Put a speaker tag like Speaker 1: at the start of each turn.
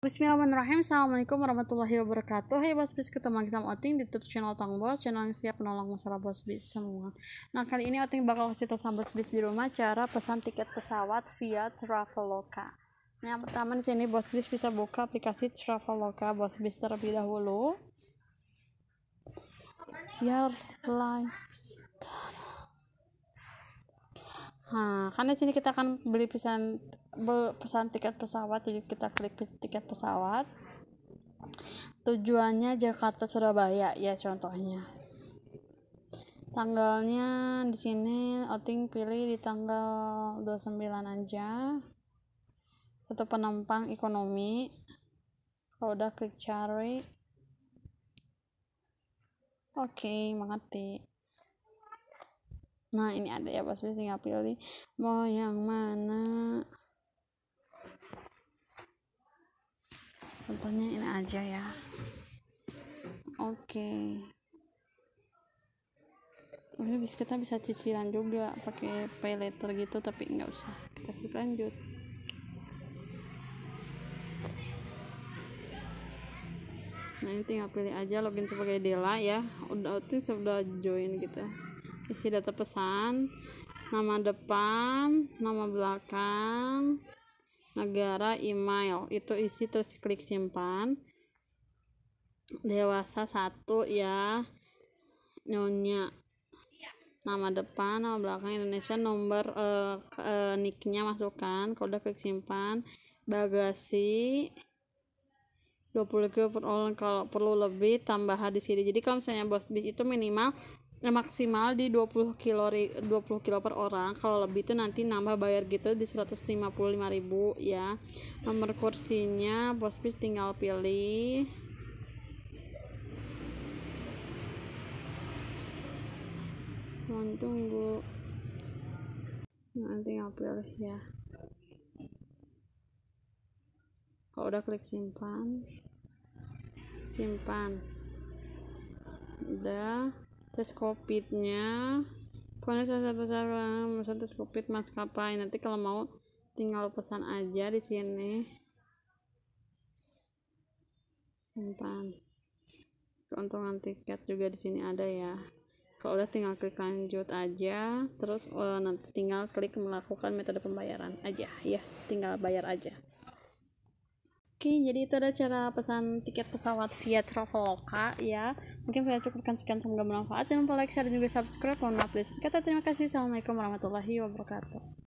Speaker 1: Bismillahirrahmanirrahim Assalamualaikum warahmatullahi wabarakatuh Hai Bos Bis, ketemu lagi sama Oting di YouTube channel Tang Bos Channel yang siap menolong masalah Bos Bis semua Nah kali ini Oting bakal kasih tau sama Bos Bis di rumah Cara pesan tiket pesawat via Traveloka Nah yang pertama di sini Bos Bis bisa buka aplikasi Traveloka Bos Bis terlebih dahulu Your Nah, karena sini kita akan beli pesan pesan tiket pesawat, jadi kita klik tiket pesawat. Tujuannya Jakarta Surabaya ya contohnya. Tanggalnya di sini outing pilih di tanggal 29 aja. Satu penumpang ekonomi. Kalau udah klik cari. Oke, okay, mengerti nah ini ada ya pas tinggal pilih mau yang mana contohnya ini aja ya oke ya. okay. bisa kita bisa cicilan juga pakai pay letter gitu tapi nggak usah kita klik lanjut nah ini tinggal pilih aja login sebagai Dela ya udah itu sudah join gitu isi data pesan nama depan nama belakang negara email itu isi terus klik simpan dewasa satu ya nyonya nama depan nama belakang Indonesia nomor uh, uh, nicknya masukkan kode klik simpan bagasi 20 kilo per orang kalau perlu lebih tambah di sini jadi kalau misalnya bos bis itu minimal Nah, maksimal di 20 kilo 20 kilo per orang kalau lebih itu nanti nambah bayar gitu di 155 ribu ya nomor kursinya bospis tinggal pilih mohon tunggu nanti tinggal pilih ya kalau udah klik simpan simpan udah tes covidnya pokoknya saya pesan pesan tes covid maskapai nanti kalau mau tinggal pesan aja di sini simpan keuntungan tiket juga di sini ada ya kalau udah tinggal klik lanjut aja terus uh, nanti tinggal klik melakukan metode pembayaran aja ya tinggal bayar aja Oke, jadi itu ada cara pesan tiket pesawat via Traveloka ya. Mungkin cukup cukupkan sekian semoga bermanfaat. Jangan lupa like, share, dan juga subscribe. Mohon maaf guys. kata terima kasih. Assalamualaikum warahmatullahi wabarakatuh.